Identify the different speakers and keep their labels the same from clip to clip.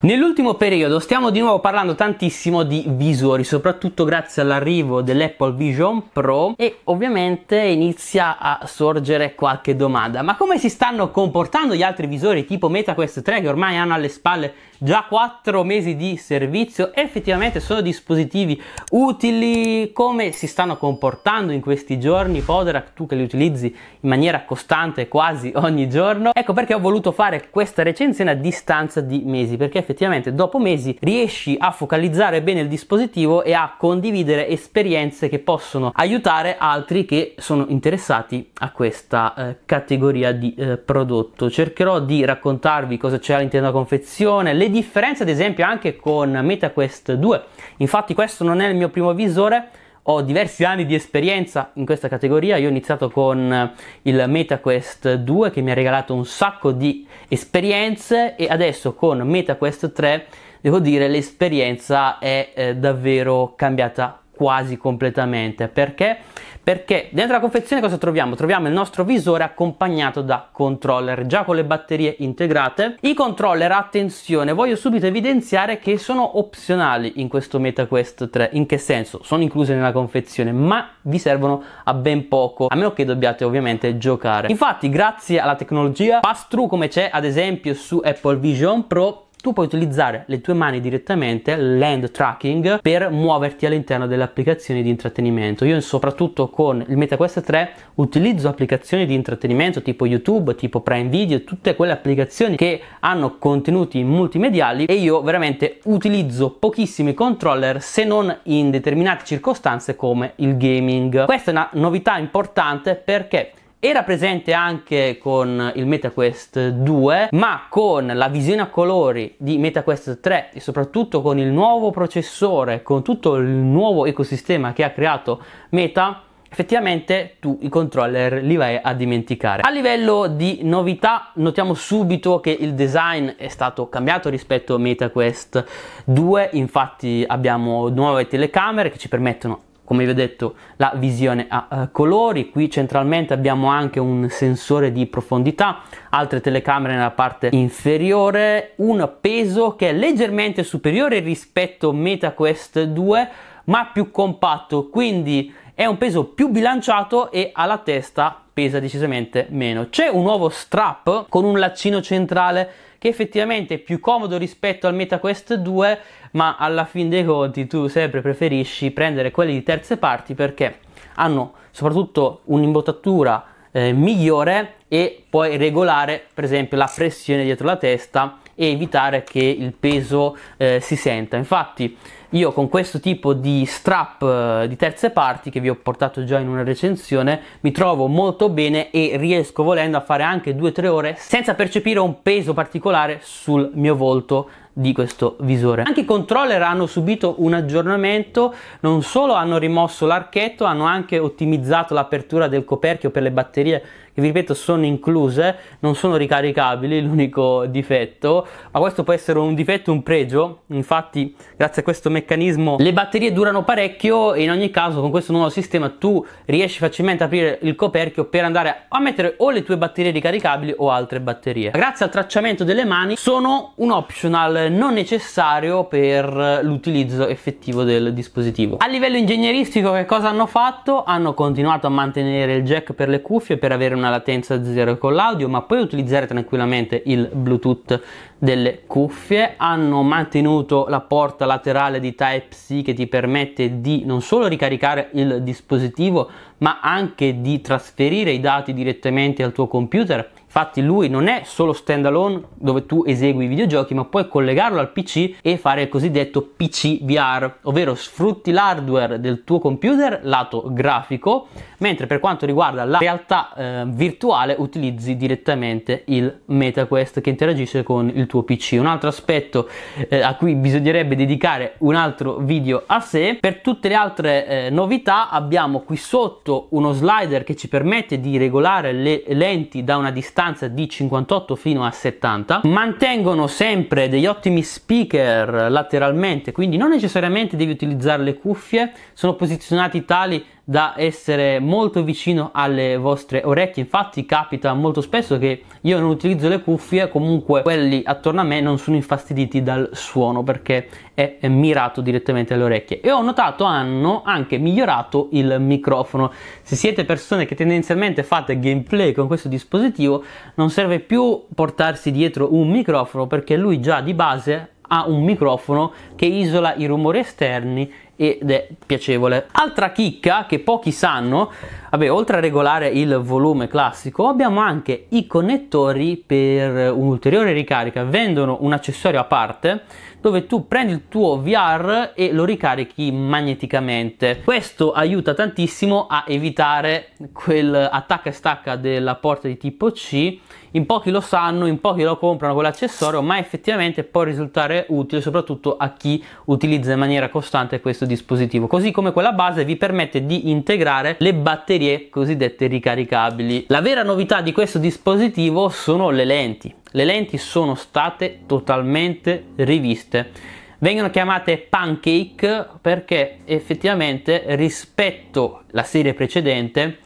Speaker 1: Nell'ultimo periodo stiamo di nuovo parlando tantissimo di visori, soprattutto grazie all'arrivo dell'Apple Vision Pro e ovviamente inizia a sorgere qualche domanda. Ma come si stanno comportando gli altri visori tipo MetaQuest 3 che ormai hanno alle spalle già 4 mesi di servizio effettivamente sono dispositivi utili come si stanno comportando in questi giorni Poderac tu che li utilizzi in maniera costante quasi ogni giorno ecco perché ho voluto fare questa recensione a distanza di mesi perché effettivamente dopo mesi riesci a focalizzare bene il dispositivo e a condividere esperienze che possono aiutare altri che sono interessati a questa eh, categoria di eh, prodotto cercherò di raccontarvi cosa c'è all'interno della confezione le le differenze ad esempio anche con MetaQuest 2. Infatti questo non è il mio primo visore, ho diversi anni di esperienza in questa categoria, io ho iniziato con eh, il MetaQuest 2 che mi ha regalato un sacco di esperienze e adesso con MetaQuest 3 devo dire l'esperienza è eh, davvero cambiata quasi completamente. Perché? Perché dentro la confezione cosa troviamo? Troviamo il nostro visore accompagnato da controller, già con le batterie integrate. I controller, attenzione, voglio subito evidenziare che sono opzionali in questo MetaQuest 3. In che senso? Sono incluse nella confezione, ma vi servono a ben poco, a meno che dobbiate ovviamente giocare. Infatti, grazie alla tecnologia pass-through come c'è ad esempio su Apple Vision Pro, tu puoi utilizzare le tue mani direttamente, l'hand tracking, per muoverti all'interno delle applicazioni di intrattenimento. Io soprattutto con il MetaQuest 3 utilizzo applicazioni di intrattenimento tipo YouTube, tipo Prime Video, tutte quelle applicazioni che hanno contenuti multimediali e io veramente utilizzo pochissimi controller se non in determinate circostanze come il gaming. Questa è una novità importante perché era presente anche con il MetaQuest 2, ma con la visione a colori di MetaQuest 3 e soprattutto con il nuovo processore, con tutto il nuovo ecosistema che ha creato Meta, effettivamente tu i controller li vai a dimenticare. A livello di novità notiamo subito che il design è stato cambiato rispetto a MetaQuest 2, infatti abbiamo nuove telecamere che ci permettono come vi ho detto la visione a eh, colori qui centralmente abbiamo anche un sensore di profondità altre telecamere nella parte inferiore un peso che è leggermente superiore rispetto Meta Quest 2 ma più compatto quindi è un peso più bilanciato e alla testa pesa decisamente meno c'è un nuovo strap con un laccino centrale che effettivamente è più comodo rispetto al MetaQuest 2, ma alla fin dei conti tu sempre preferisci prendere quelli di terze parti perché hanno soprattutto un'imbottatura eh, migliore e puoi regolare per esempio la pressione dietro la testa e evitare che il peso eh, si senta. Infatti io con questo tipo di strap eh, di terze parti che vi ho portato già in una recensione mi trovo molto bene e riesco volendo a fare anche 2-3 ore senza percepire un peso particolare sul mio volto di questo visore. Anche i controller hanno subito un aggiornamento, non solo hanno rimosso l'archetto, hanno anche ottimizzato l'apertura del coperchio per le batterie vi ripeto sono incluse, non sono ricaricabili, l'unico difetto, ma questo può essere un difetto, un pregio, infatti grazie a questo meccanismo le batterie durano parecchio e in ogni caso con questo nuovo sistema tu riesci facilmente a aprire il coperchio per andare a mettere o le tue batterie ricaricabili o altre batterie. Grazie al tracciamento delle mani sono un optional non necessario per l'utilizzo effettivo del dispositivo. A livello ingegneristico che cosa hanno fatto? Hanno continuato a mantenere il jack per le cuffie per avere una una latenza zero con l'audio ma puoi utilizzare tranquillamente il Bluetooth delle cuffie, hanno mantenuto la porta laterale di Type-C che ti permette di non solo ricaricare il dispositivo ma anche di trasferire i dati direttamente al tuo computer. Infatti lui non è solo stand alone dove tu esegui i videogiochi ma puoi collegarlo al PC e fare il cosiddetto PC VR, ovvero sfrutti l'hardware del tuo computer lato grafico, mentre per quanto riguarda la realtà eh, virtuale utilizzi direttamente il MetaQuest che interagisce con il tuo PC. Un altro aspetto eh, a cui bisognerebbe dedicare un altro video a sé. Per tutte le altre eh, novità abbiamo qui sotto uno slider che ci permette di regolare le lenti da una distanza di 58 fino a 70. Mantengono sempre degli ottimi speaker lateralmente, quindi non necessariamente devi utilizzare le cuffie, sono posizionati tali da essere molto vicino alle vostre orecchie infatti capita molto spesso che io non utilizzo le cuffie comunque quelli attorno a me non sono infastiditi dal suono perché è mirato direttamente alle orecchie e ho notato hanno anche migliorato il microfono se siete persone che tendenzialmente fate gameplay con questo dispositivo non serve più portarsi dietro un microfono perché lui già di base ha un microfono che isola i rumori esterni ed è piacevole. Altra chicca che pochi sanno, vabbè, oltre a regolare il volume classico, abbiamo anche i connettori per un'ulteriore ricarica. Vendono un accessorio a parte dove tu prendi il tuo VR e lo ricarichi magneticamente. Questo aiuta tantissimo a evitare quel attacca e stacca della porta di tipo C. In pochi lo sanno, in pochi lo comprano quell'accessorio, ma effettivamente può risultare utile soprattutto a chi utilizza in maniera costante questo dispositivo. Così come quella base vi permette di integrare le batterie cosiddette ricaricabili. La vera novità di questo dispositivo sono le lenti le lenti sono state totalmente riviste. Vengono chiamate pancake perché effettivamente rispetto alla serie precedente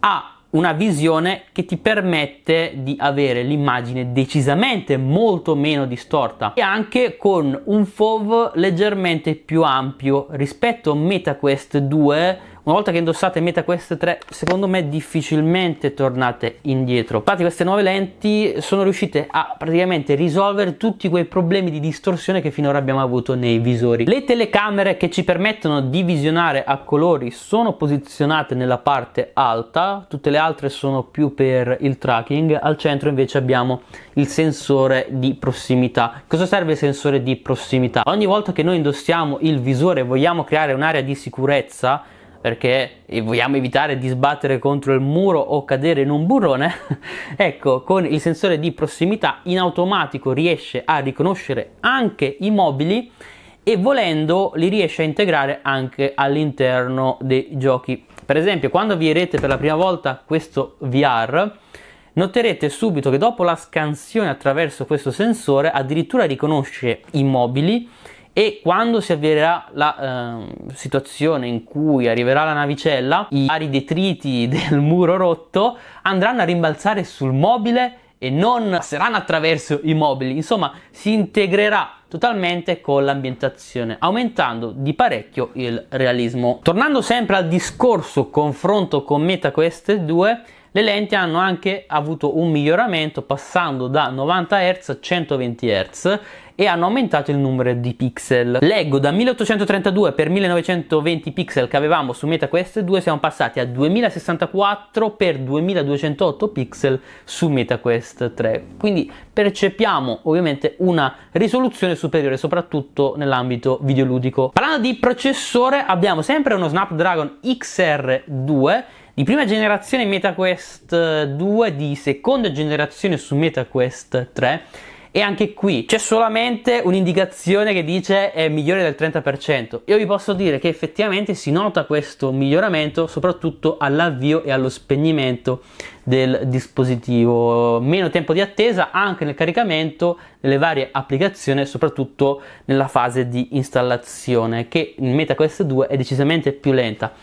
Speaker 1: ha una visione che ti permette di avere l'immagine decisamente molto meno distorta e anche con un FOV leggermente più ampio rispetto a MetaQuest 2 una volta che indossate meta queste tre secondo me difficilmente tornate indietro infatti queste nuove lenti sono riuscite a praticamente risolvere tutti quei problemi di distorsione che finora abbiamo avuto nei visori le telecamere che ci permettono di visionare a colori sono posizionate nella parte alta tutte le altre sono più per il tracking al centro invece abbiamo il sensore di prossimità cosa serve il sensore di prossimità ogni volta che noi indossiamo il visore e vogliamo creare un'area di sicurezza perché vogliamo evitare di sbattere contro il muro o cadere in un burrone, ecco, con il sensore di prossimità in automatico riesce a riconoscere anche i mobili e volendo li riesce a integrare anche all'interno dei giochi. Per esempio, quando avvierete per la prima volta questo VR, noterete subito che dopo la scansione attraverso questo sensore addirittura riconosce i mobili e quando si avvierà la eh, situazione in cui arriverà la navicella, i vari detriti del muro rotto andranno a rimbalzare sul mobile e non passeranno attraverso i mobili, insomma si integrerà totalmente con l'ambientazione, aumentando di parecchio il realismo. Tornando sempre al discorso confronto con MetaQuest 2, le lenti hanno anche avuto un miglioramento passando da 90 Hz a 120 Hz e hanno aumentato il numero di pixel. Leggo da 1832 x 1920 pixel che avevamo su MetaQuest 2 siamo passati a 2064 x 2208 pixel su MetaQuest 3. Quindi percepiamo ovviamente una risoluzione superiore soprattutto nell'ambito videoludico. Parlando di processore abbiamo sempre uno Snapdragon XR2 di prima generazione MetaQuest 2, eh, di seconda generazione su MetaQuest 3 e anche qui c'è solamente un'indicazione che dice è migliore del 30%. Io vi posso dire che effettivamente si nota questo miglioramento soprattutto all'avvio e allo spegnimento del dispositivo, meno tempo di attesa anche nel caricamento delle varie applicazioni, soprattutto nella fase di installazione che in MetaQuest 2 è decisamente più lenta.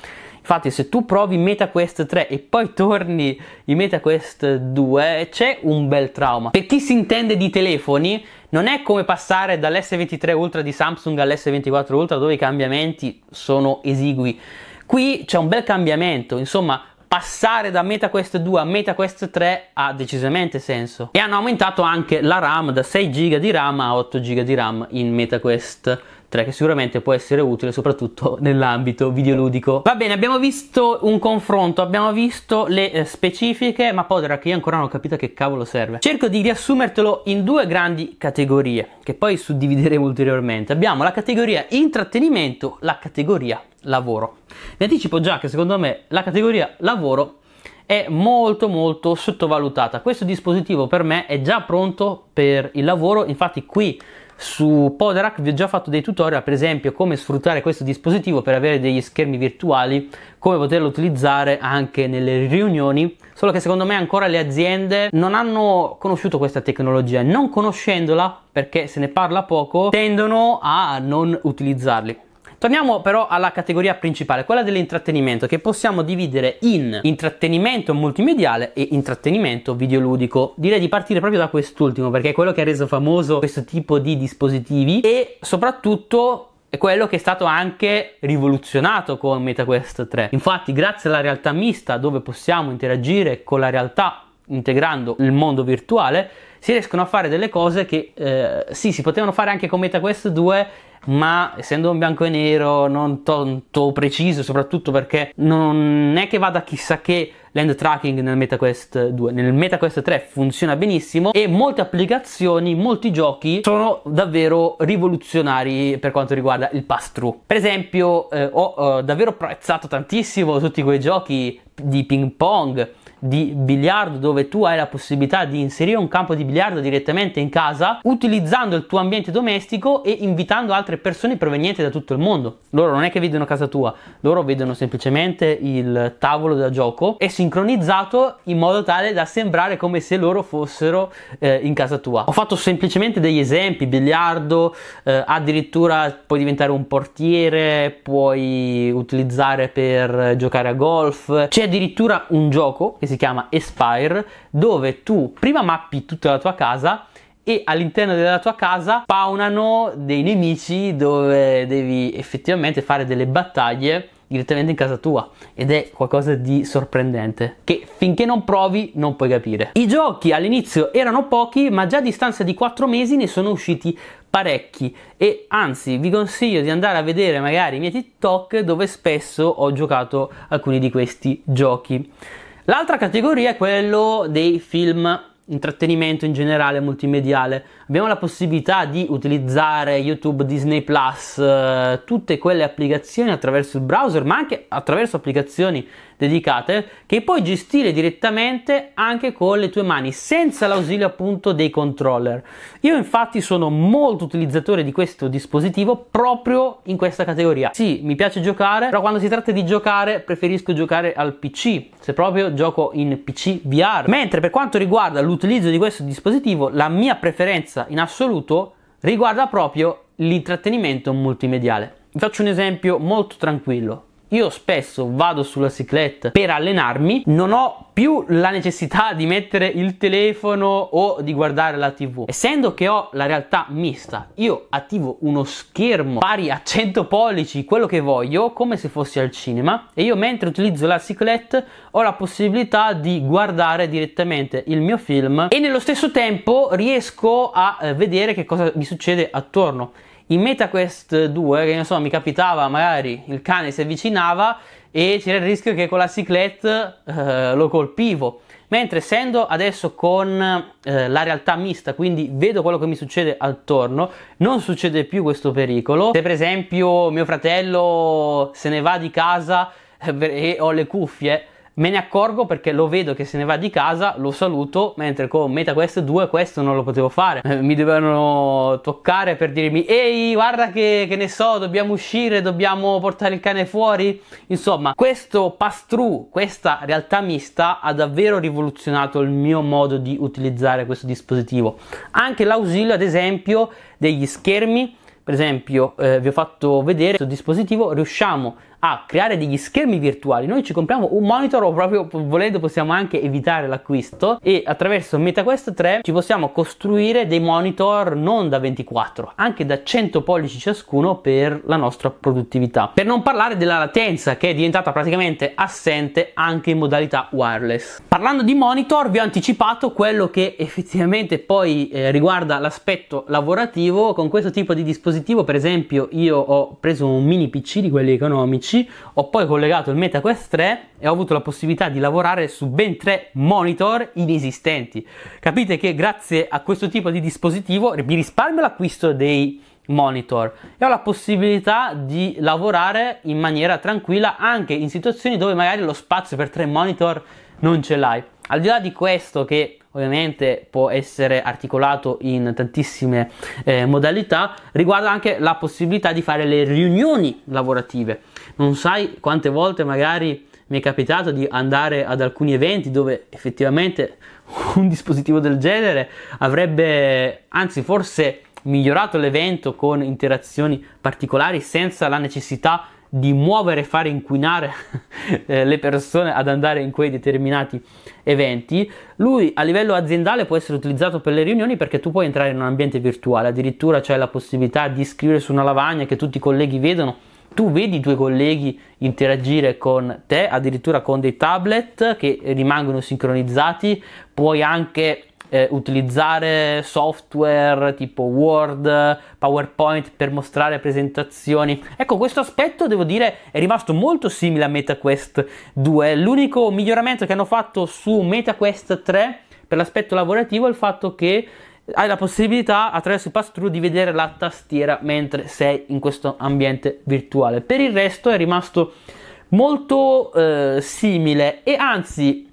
Speaker 1: Infatti, se tu provi MetaQuest 3 e poi torni in MetaQuest 2, c'è un bel trauma. Per chi si intende di telefoni, non è come passare dall'S23 Ultra di Samsung all'S24 Ultra, dove i cambiamenti sono esigui. Qui c'è un bel cambiamento, insomma, passare da MetaQuest 2 a MetaQuest 3 ha decisamente senso. E hanno aumentato anche la RAM da 6 GB di RAM a 8 GB di RAM in MetaQuest 3 che sicuramente può essere utile soprattutto nell'ambito videoludico. Va bene, abbiamo visto un confronto, abbiamo visto le eh, specifiche, ma povera che io ancora non ho capito a che cavolo serve. Cerco di riassumertelo in due grandi categorie che poi suddivideremo ulteriormente. Abbiamo la categoria intrattenimento, la categoria lavoro. Vi anticipo già che secondo me la categoria lavoro è molto molto sottovalutata. Questo dispositivo per me è già pronto per il lavoro, infatti qui su Poderac vi ho già fatto dei tutorial, per esempio come sfruttare questo dispositivo per avere degli schermi virtuali, come poterlo utilizzare anche nelle riunioni, solo che secondo me ancora le aziende non hanno conosciuto questa tecnologia, non conoscendola perché se ne parla poco, tendono a non utilizzarli. Torniamo però alla categoria principale, quella dell'intrattenimento, che possiamo dividere in intrattenimento multimediale e intrattenimento videoludico. Direi di partire proprio da quest'ultimo, perché è quello che ha reso famoso questo tipo di dispositivi e soprattutto è quello che è stato anche rivoluzionato con MetaQuest 3. Infatti, grazie alla realtà mista, dove possiamo interagire con la realtà integrando il mondo virtuale, si riescono a fare delle cose che eh, sì, si potevano fare anche con MetaQuest 2 ma essendo un bianco e nero non tanto preciso, soprattutto perché non è che vada chissà che l'end tracking nel MetaQuest 2, nel MetaQuest 3 funziona benissimo e molte applicazioni, molti giochi sono davvero rivoluzionari per quanto riguarda il pass through. Per esempio, eh, ho eh, davvero apprezzato tantissimo tutti quei giochi di ping pong di biliardo dove tu hai la possibilità di inserire un campo di biliardo direttamente in casa utilizzando il tuo ambiente domestico e invitando altre persone provenienti da tutto il mondo. Loro non è che vedono casa tua, loro vedono semplicemente il tavolo da gioco e sincronizzato in modo tale da sembrare come se loro fossero eh, in casa tua. Ho fatto semplicemente degli esempi, biliardo, eh, addirittura puoi diventare un portiere, puoi utilizzare per giocare a golf. C'è addirittura un gioco che si si chiama Espire, dove tu prima mappi tutta la tua casa e all'interno della tua casa spawnano dei nemici dove devi effettivamente fare delle battaglie direttamente in casa tua ed è qualcosa di sorprendente che finché non provi non puoi capire. I giochi all'inizio erano pochi ma già a distanza di 4 mesi ne sono usciti parecchi e anzi vi consiglio di andare a vedere magari i miei TikTok dove spesso ho giocato alcuni di questi giochi. L'altra categoria è quello dei film intrattenimento in generale multimediale abbiamo la possibilità di utilizzare YouTube, Disney Plus, eh, tutte quelle applicazioni attraverso il browser, ma anche attraverso applicazioni dedicate che puoi gestire direttamente anche con le tue mani, senza l'ausilio appunto dei controller. Io infatti sono molto utilizzatore di questo dispositivo proprio in questa categoria. Sì, mi piace giocare, però quando si tratta di giocare preferisco giocare al PC, se proprio gioco in PC VR. Mentre per quanto riguarda l'utilizzo di questo dispositivo, la mia preferenza in assoluto riguarda proprio l'intrattenimento multimediale. Vi faccio un esempio molto tranquillo io spesso vado sulla ciclette per allenarmi, non ho più la necessità di mettere il telefono o di guardare la tv. Essendo che ho la realtà mista, io attivo uno schermo pari a 100 pollici, quello che voglio, come se fossi al cinema e io mentre utilizzo la ciclette ho la possibilità di guardare direttamente il mio film e nello stesso tempo riesco a eh, vedere che cosa mi succede attorno. In MetaQuest 2, che ne so, mi capitava magari il cane si avvicinava e c'era il rischio che con la ciclette eh, lo colpivo. Mentre essendo adesso con eh, la realtà mista, quindi vedo quello che mi succede attorno, non succede più questo pericolo. Se per esempio mio fratello se ne va di casa eh, e ho le cuffie, Me ne accorgo perché lo vedo che se ne va di casa, lo saluto, mentre con MetaQuest 2 questo non lo potevo fare. Eh, mi dovevano toccare per dirmi ehi, guarda che, che ne so, dobbiamo uscire, dobbiamo portare il cane fuori. Insomma, questo pass-through, questa realtà mista ha davvero rivoluzionato il mio modo di utilizzare questo dispositivo. Anche l'ausilio, ad esempio, degli schermi per esempio eh, vi ho fatto vedere questo dispositivo riusciamo a creare degli schermi virtuali. Noi ci compriamo un monitor o proprio volendo possiamo anche evitare l'acquisto e attraverso MetaQuest 3 ci possiamo costruire dei monitor non da 24, anche da 100 pollici ciascuno per la nostra produttività. Per non parlare della latenza che è diventata praticamente assente anche in modalità wireless. Parlando di monitor vi ho anticipato quello che effettivamente poi eh, riguarda l'aspetto lavorativo con questo tipo di dispositivo, per esempio io ho preso un mini PC di quelli economici 10 ho poi collegato il MetaQuest 3 e ho avuto la possibilità di lavorare su ben tre monitor inesistenti. Capite che grazie a questo tipo di dispositivo mi risparmio l'acquisto dei monitor e ho la possibilità di lavorare in maniera tranquilla anche in situazioni dove magari lo spazio per tre monitor non ce l'hai. Al di là di questo che ovviamente può essere articolato in tantissime eh, modalità, riguarda anche la possibilità di fare le riunioni lavorative non sai quante volte magari mi è capitato di andare ad alcuni eventi dove effettivamente un dispositivo del genere avrebbe, anzi forse migliorato l'evento con interazioni particolari senza la necessità di muovere e fare inquinare eh, le persone ad andare in quei determinati eventi. Lui a livello aziendale può essere utilizzato per le riunioni perché tu puoi entrare in un ambiente virtuale, addirittura c'è la possibilità di scrivere su una lavagna che tutti i colleghi vedono tu vedi i tuoi colleghi interagire con te, addirittura con dei tablet che rimangono sincronizzati, puoi anche eh, utilizzare software tipo Word, PowerPoint per mostrare presentazioni. Ecco, questo aspetto devo dire è rimasto molto simile a MetaQuest 2. L'unico miglioramento che hanno fatto su MetaQuest 3 per l'aspetto lavorativo è il fatto che hai la possibilità attraverso il pass-through di vedere la tastiera mentre sei in questo ambiente virtuale. Per il resto è rimasto molto eh, simile e anzi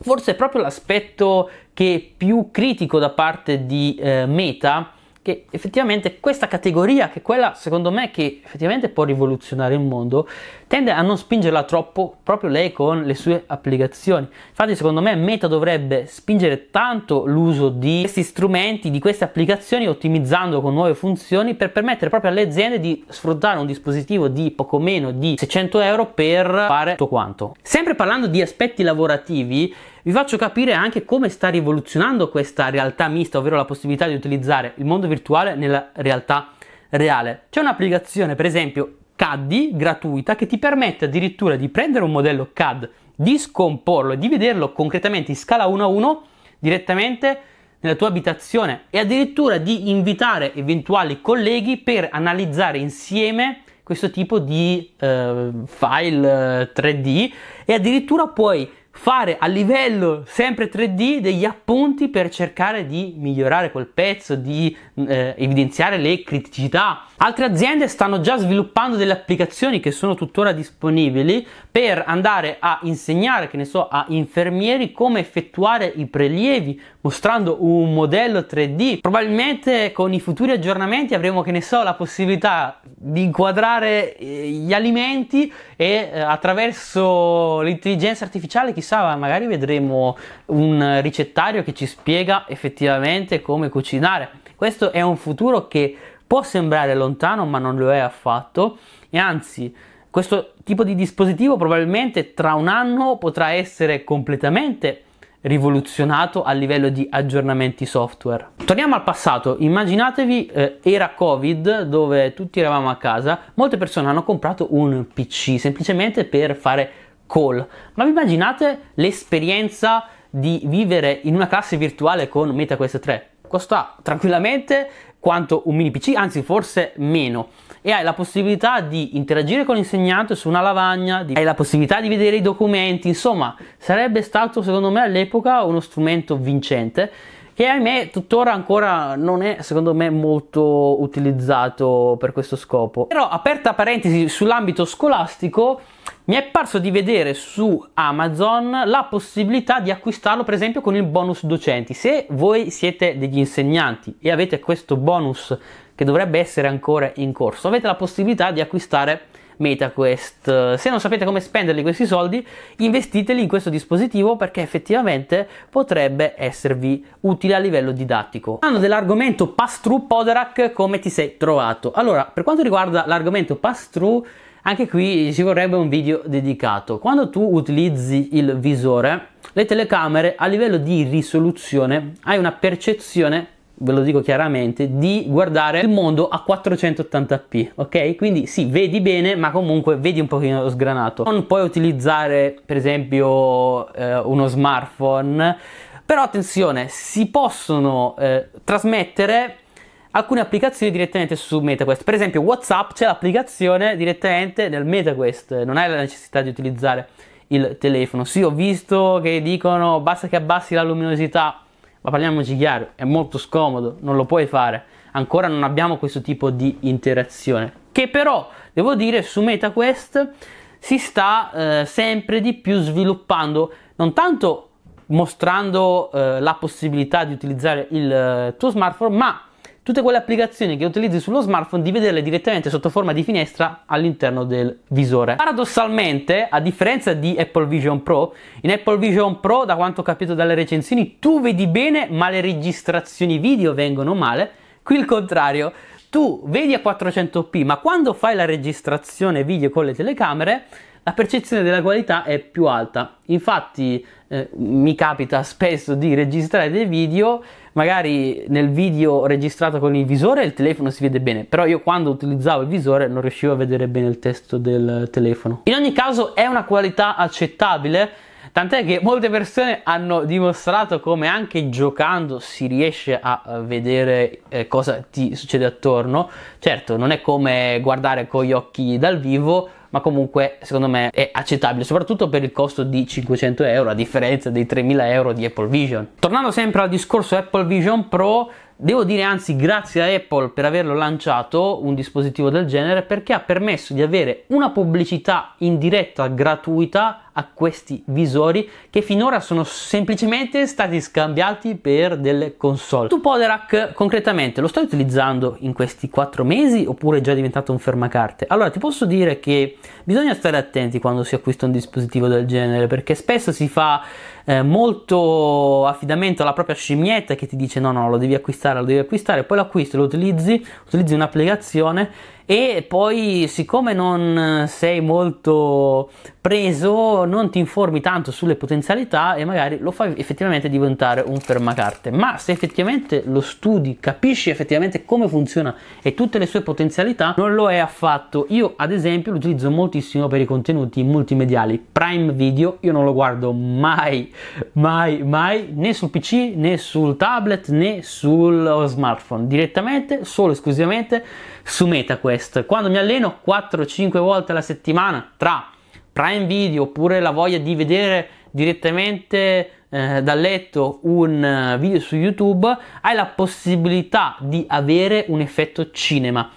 Speaker 1: forse è proprio l'aspetto che è più critico da parte di eh, Meta che effettivamente questa categoria, che è quella secondo me che effettivamente può rivoluzionare il mondo, tende a non spingerla troppo proprio lei con le sue applicazioni. Infatti secondo me Meta dovrebbe spingere tanto l'uso di questi strumenti, di queste applicazioni, ottimizzando con nuove funzioni per permettere proprio alle aziende di sfruttare un dispositivo di poco meno di 600 euro per fare tutto quanto. Sempre parlando di aspetti lavorativi, vi faccio capire anche come sta rivoluzionando questa realtà mista, ovvero la possibilità di utilizzare il mondo virtuale nella realtà reale. C'è un'applicazione, per esempio, CAD gratuita che ti permette addirittura di prendere un modello CAD, di scomporlo e di vederlo concretamente in scala 1 a 1 direttamente nella tua abitazione e addirittura di invitare eventuali colleghi per analizzare insieme questo tipo di eh, file 3D eh, e addirittura puoi fare a livello sempre 3D degli appunti per cercare di migliorare quel pezzo, di eh, evidenziare le criticità. Altre aziende stanno già sviluppando delle applicazioni che sono tuttora disponibili per andare a insegnare, che ne so, a infermieri come effettuare i prelievi mostrando un modello 3D. Probabilmente con i futuri aggiornamenti avremo, che ne so, la possibilità di inquadrare eh, gli alimenti e eh, attraverso l'intelligenza artificiale chissà magari vedremo un ricettario che ci spiega effettivamente come cucinare questo è un futuro che può sembrare lontano ma non lo è affatto e anzi questo tipo di dispositivo probabilmente tra un anno potrà essere completamente rivoluzionato a livello di aggiornamenti software. Torniamo al passato, immaginatevi eh, era Covid dove tutti eravamo a casa, molte persone hanno comprato un PC semplicemente per fare call, ma vi immaginate l'esperienza di vivere in una classe virtuale con MetaQuest 3? Costa tranquillamente quanto un mini PC, anzi forse meno e hai la possibilità di interagire con l'insegnante su una lavagna, di... hai la possibilità di vedere i documenti, insomma sarebbe stato secondo me all'epoca uno strumento vincente che ahimè tuttora ancora non è secondo me molto utilizzato per questo scopo. Però aperta parentesi sull'ambito scolastico mi è parso di vedere su Amazon la possibilità di acquistarlo per esempio con il bonus docenti. Se voi siete degli insegnanti e avete questo bonus che dovrebbe essere ancora in corso, avete la possibilità di acquistare MetaQuest. Se non sapete come spenderli questi soldi, investiteli in questo dispositivo perché effettivamente potrebbe esservi utile a livello didattico. Parlando dell'argomento pass-through Poderac, come ti sei trovato? Allora, per quanto riguarda l'argomento pass-through, anche qui ci vorrebbe un video dedicato. Quando tu utilizzi il visore, le telecamere a livello di risoluzione hai una percezione ve lo dico chiaramente, di guardare il mondo a 480p, ok? Quindi sì, vedi bene, ma comunque vedi un pochino sgranato. Non puoi utilizzare, per esempio, eh, uno smartphone, però attenzione, si possono eh, trasmettere alcune applicazioni direttamente su MetaQuest. Per esempio, WhatsApp c'è l'applicazione direttamente nel MetaQuest, non hai la necessità di utilizzare il telefono. Sì, ho visto che dicono basta che abbassi la luminosità ma parliamoci chiaro, è molto scomodo, non lo puoi fare. Ancora non abbiamo questo tipo di interazione. Che però, devo dire, su MetaQuest si sta eh, sempre di più sviluppando, non tanto mostrando eh, la possibilità di utilizzare il eh, tuo smartphone, ma tutte quelle applicazioni che utilizzi sullo smartphone di vederle direttamente sotto forma di finestra all'interno del visore. Paradossalmente, a differenza di Apple Vision Pro, in Apple Vision Pro, da quanto ho capito dalle recensioni, tu vedi bene ma le registrazioni video vengono male. Qui il contrario, tu vedi a 400p, ma quando fai la registrazione video con le telecamere, la percezione della qualità è più alta. Infatti, eh, mi capita spesso di registrare dei video magari nel video registrato con il visore il telefono si vede bene, però io quando utilizzavo il visore non riuscivo a vedere bene il testo del telefono. In ogni caso è una qualità accettabile, tant'è che molte persone hanno dimostrato come anche giocando si riesce a eh, vedere eh, cosa ti succede attorno. Certo, non è come guardare con gli occhi dal vivo, ma comunque secondo me è accettabile, soprattutto per il costo di 500 euro, a differenza dei 3000 euro di Apple Vision. Tornando sempre al discorso Apple Vision Pro, Devo dire anzi grazie a Apple per averlo lanciato un dispositivo del genere perché ha permesso di avere una pubblicità in diretta gratuita a questi visori che finora sono semplicemente stati scambiati per delle console. Tu Poderac concretamente lo stai utilizzando in questi quattro mesi oppure è già diventato un fermacarte? Allora ti posso dire che bisogna stare attenti quando si acquista un dispositivo del genere perché spesso si fa eh, molto affidamento alla propria scimmietta che ti dice no no lo devi acquistare, lo devi acquistare, poi lo acquisti, lo utilizzi, utilizzi un'applicazione e poi siccome non sei molto preso non ti informi tanto sulle potenzialità e magari lo fai effettivamente diventare un fermacarte ma se effettivamente lo studi capisci effettivamente come funziona e tutte le sue potenzialità non lo è affatto io ad esempio lo utilizzo moltissimo per i contenuti multimediali prime video io non lo guardo mai mai mai né sul pc né sul tablet né sul smartphone direttamente solo esclusivamente su MetaQuest. Quando mi alleno 4-5 volte alla settimana tra Prime Video oppure la voglia di vedere direttamente eh, dal letto un eh, video su YouTube, hai la possibilità di avere un effetto cinema.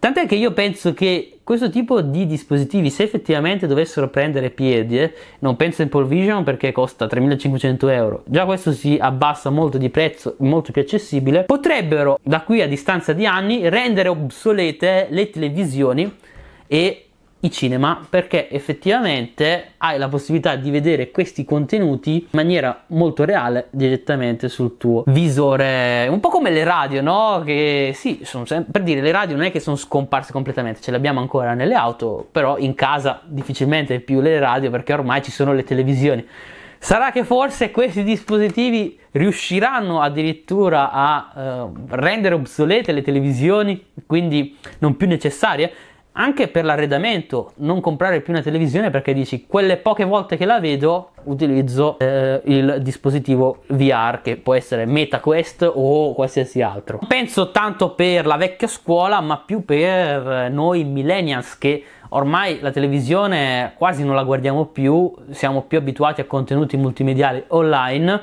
Speaker 1: Tant'è che io penso che questo tipo di dispositivi, se effettivamente dovessero prendere piedi, eh, non penso in Paul Vision perché costa 3500 euro, già questo si abbassa molto di prezzo, molto più accessibile, potrebbero da qui a distanza di anni rendere obsolete le televisioni e i cinema perché effettivamente hai la possibilità di vedere questi contenuti in maniera molto reale direttamente sul tuo visore un po' come le radio no che sì sono sempre per dire le radio non è che sono scomparse completamente ce le abbiamo ancora nelle auto però in casa difficilmente più le radio perché ormai ci sono le televisioni Sarà che forse questi dispositivi riusciranno addirittura a eh, rendere obsolete le televisioni, quindi non più necessarie? anche per l'arredamento, non comprare più una televisione perché dici quelle poche volte che la vedo utilizzo eh, il dispositivo VR che può essere MetaQuest o qualsiasi altro. Penso tanto per la vecchia scuola, ma più per eh, noi millennials che ormai la televisione quasi non la guardiamo più, siamo più abituati a contenuti multimediali online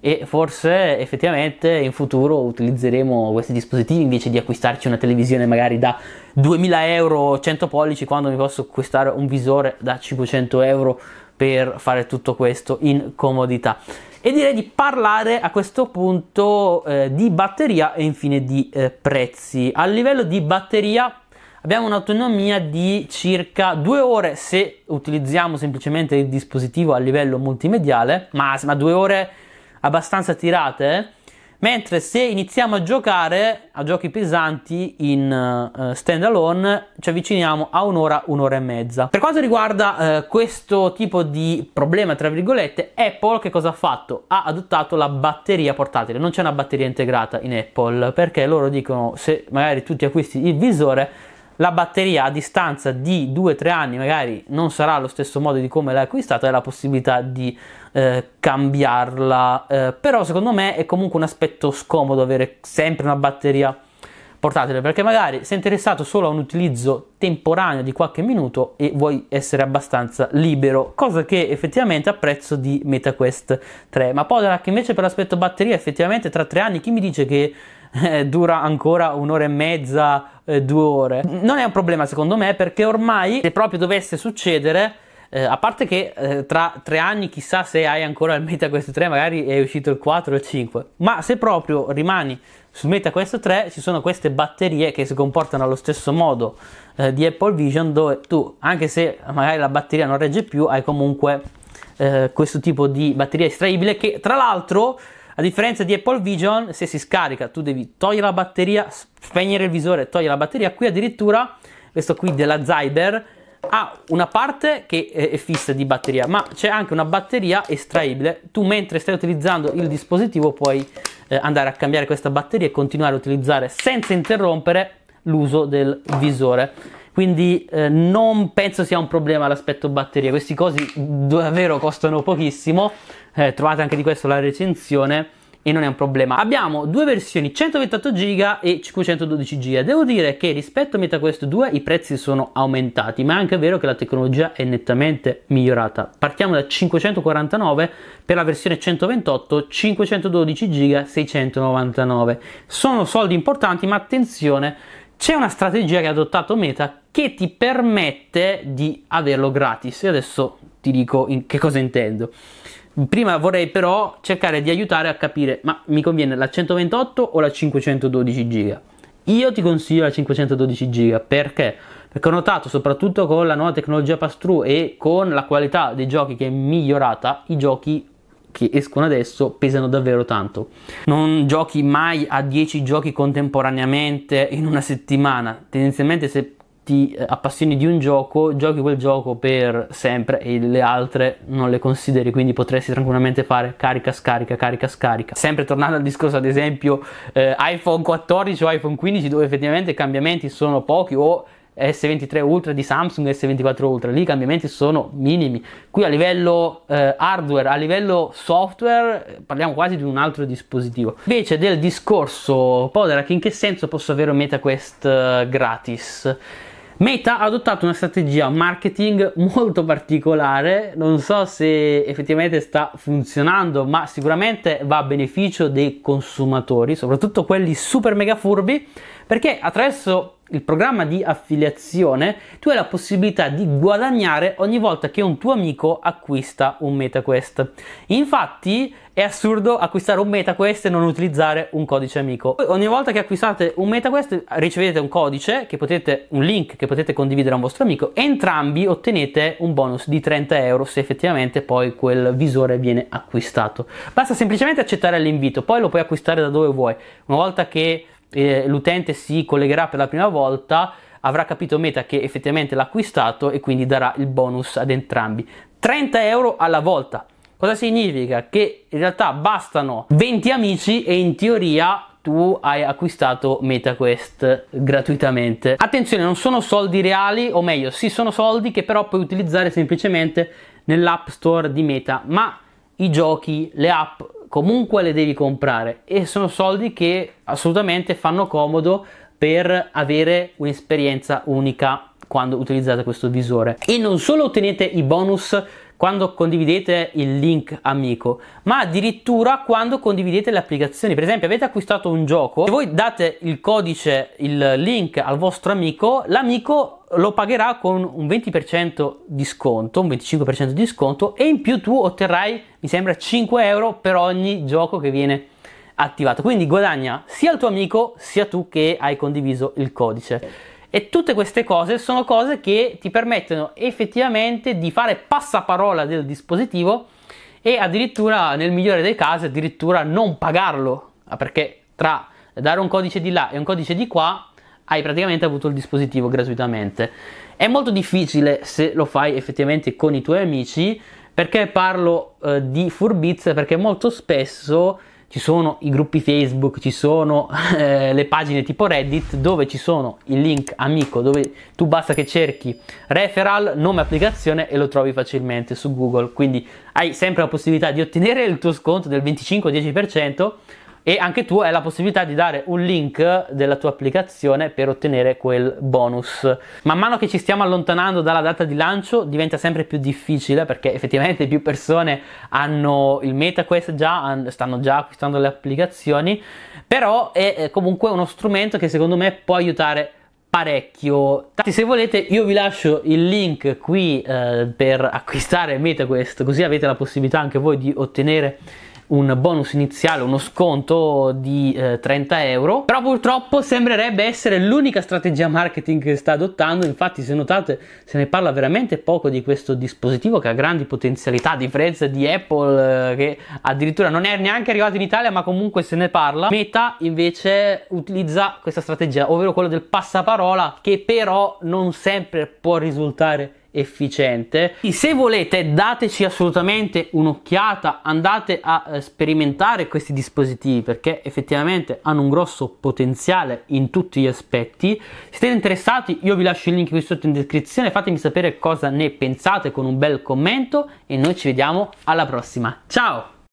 Speaker 1: e forse effettivamente in futuro utilizzeremo questi dispositivi invece di acquistarci una televisione magari da 2000 euro 100 pollici quando mi posso acquistare un visore da 500 euro per fare tutto questo in comodità e direi di parlare a questo punto eh, di batteria e infine di eh, prezzi a livello di batteria abbiamo un'autonomia di circa due ore se utilizziamo semplicemente il dispositivo a livello multimediale massima due ore abbastanza tirate. Mentre se iniziamo a giocare a giochi pesanti in uh, eh, stand alone ci avviciniamo a un'ora, un'ora e mezza. Per quanto riguarda uh, questo tipo di problema, tra virgolette, Apple che cosa ha fatto? Ha adottato la batteria portatile, non c'è una batteria integrata in Apple perché loro dicono se magari tu ti acquisti il visore la batteria a distanza di 2-3 anni magari non sarà allo stesso modo di come l'hai acquistata e la possibilità di eh, cambiarla, eh, però secondo me è comunque un aspetto scomodo avere sempre una batteria portatile perché magari sei interessato solo a un utilizzo temporaneo di qualche minuto e vuoi essere abbastanza libero, cosa che effettivamente apprezzo di MetaQuest 3. Ma Podrac invece per l'aspetto batteria effettivamente tra tre anni chi mi dice che eh, dura ancora un'ora e mezza, eh, due ore? Non è un problema secondo me perché ormai se proprio dovesse succedere eh, a parte che eh, tra tre anni chissà se hai ancora il Meta Quest 3, magari è uscito il 4 o il 5, ma se proprio rimani sul Meta Quest 3 ci sono queste batterie che si comportano allo stesso modo eh, di Apple Vision dove tu, anche se magari la batteria non regge più, hai comunque eh, questo tipo di batteria estraibile che tra l'altro a differenza di Apple Vision, se si scarica tu devi togliere la batteria, spegnere il visore, togliere la batteria, qui addirittura questo qui della Zyber ha una parte che è fissa di batteria, ma c'è anche una batteria estraibile. Tu mentre stai utilizzando il dispositivo puoi eh, andare a cambiare questa batteria e continuare a utilizzare senza interrompere l'uso del visore. Quindi eh, non penso sia un problema l'aspetto batteria, questi cosi davvero costano pochissimo, eh, trovate anche di questo la recensione e non è un problema. Abbiamo due versioni 128 giga e 512 giga. Devo dire che rispetto a Meta Quest 2 i prezzi sono aumentati, ma è anche vero che la tecnologia è nettamente migliorata. Partiamo da 549 per la versione 128, 512 giga 699. Sono soldi importanti, ma attenzione c'è una strategia che ha adottato Meta che ti permette di averlo gratis e adesso ti dico che cosa intendo. Prima vorrei però cercare di aiutare a capire, ma mi conviene la 128 o la 512 giga? Io ti consiglio la 512 giga perché? Perché ho notato soprattutto con la nuova tecnologia pass-through e con la qualità dei giochi che è migliorata, i giochi che escono adesso pesano davvero tanto. Non giochi mai a 10 giochi contemporaneamente in una settimana. Tendenzialmente se ti eh, appassioni di un gioco, giochi quel gioco per sempre e le altre non le consideri, quindi potresti tranquillamente fare carica, scarica, carica, scarica. Sempre tornando al discorso, ad esempio, eh, iPhone 14 o iPhone 15, dove effettivamente i cambiamenti sono pochi o S23 Ultra di Samsung S24 Ultra, lì i cambiamenti sono minimi. Qui a livello eh, hardware, a livello software, eh, parliamo quasi di un altro dispositivo. Invece del discorso Poderac, in che senso posso avere un MetaQuest eh, gratis? Meta ha adottato una strategia marketing molto particolare, non so se effettivamente sta funzionando, ma sicuramente va a beneficio dei consumatori, soprattutto quelli super mega furbi, perché attraverso il programma di affiliazione, tu hai la possibilità di guadagnare ogni volta che un tuo amico acquista un MetaQuest. Infatti è assurdo acquistare un MetaQuest e non utilizzare un codice amico. ogni volta che acquistate un MetaQuest ricevete un codice, che potete, un link che potete condividere a un vostro amico entrambi ottenete un bonus di 30 euro se effettivamente poi quel visore viene acquistato. Basta semplicemente accettare l'invito, poi lo puoi acquistare da dove vuoi. Una volta che eh, l'utente si collegherà per la prima volta avrà capito Meta che effettivamente l'ha acquistato e quindi darà il bonus ad entrambi 30 euro alla volta cosa significa? che in realtà bastano 20 amici e in teoria tu hai acquistato MetaQuest gratuitamente. Attenzione, non sono soldi reali, o meglio, sì, sono soldi che però puoi utilizzare semplicemente nell'app store di Meta, ma i giochi, le app comunque le devi comprare e sono soldi che assolutamente fanno comodo per avere un'esperienza unica quando utilizzate questo visore e non solo ottenete i bonus quando condividete il link amico, ma addirittura quando condividete le applicazioni. Per esempio, avete acquistato un gioco, se voi date il codice, il link al vostro amico, l'amico lo pagherà con un 20% di sconto, un 25% di sconto e in più tu otterrai, mi sembra, 5 euro per ogni gioco che viene attivato. Quindi guadagna sia il tuo amico sia tu che hai condiviso il codice. E tutte queste cose sono cose che ti permettono effettivamente di fare passaparola del dispositivo e addirittura nel migliore dei casi addirittura non pagarlo, ah, perché tra dare un codice di là e un codice di qua hai praticamente avuto il dispositivo gratuitamente. È molto difficile se lo fai effettivamente con i tuoi amici, perché parlo eh, di furbizia, Perché molto spesso ci sono i gruppi Facebook, ci sono eh, le pagine tipo Reddit dove ci sono il link amico dove tu basta che cerchi referral, nome applicazione e lo trovi facilmente su Google. Quindi hai sempre la possibilità di ottenere il tuo sconto del 25-10% e anche tu hai la possibilità di dare un link della tua applicazione per ottenere quel bonus. Man mano che ci stiamo allontanando dalla data di lancio diventa sempre più difficile perché effettivamente più persone hanno il MetaQuest già, stanno già acquistando le applicazioni, però è comunque uno strumento che secondo me può aiutare parecchio. Tanti, se volete, io vi lascio il link qui eh, per acquistare MetaQuest, così avete la possibilità anche voi di ottenere un bonus iniziale, uno sconto di eh, 30 euro, però purtroppo sembrerebbe essere l'unica strategia marketing che sta adottando, infatti se notate se ne parla veramente poco di questo dispositivo che ha grandi potenzialità, a differenza di Apple eh, che addirittura non è neanche arrivato in Italia ma comunque se ne parla, Meta invece utilizza questa strategia, ovvero quella del passaparola che però non sempre può risultare efficiente se volete dateci assolutamente un'occhiata andate a eh, sperimentare questi dispositivi perché effettivamente hanno un grosso potenziale in tutti gli aspetti se siete interessati io vi lascio il link qui sotto in descrizione fatemi sapere cosa ne pensate con un bel commento e noi ci vediamo alla prossima ciao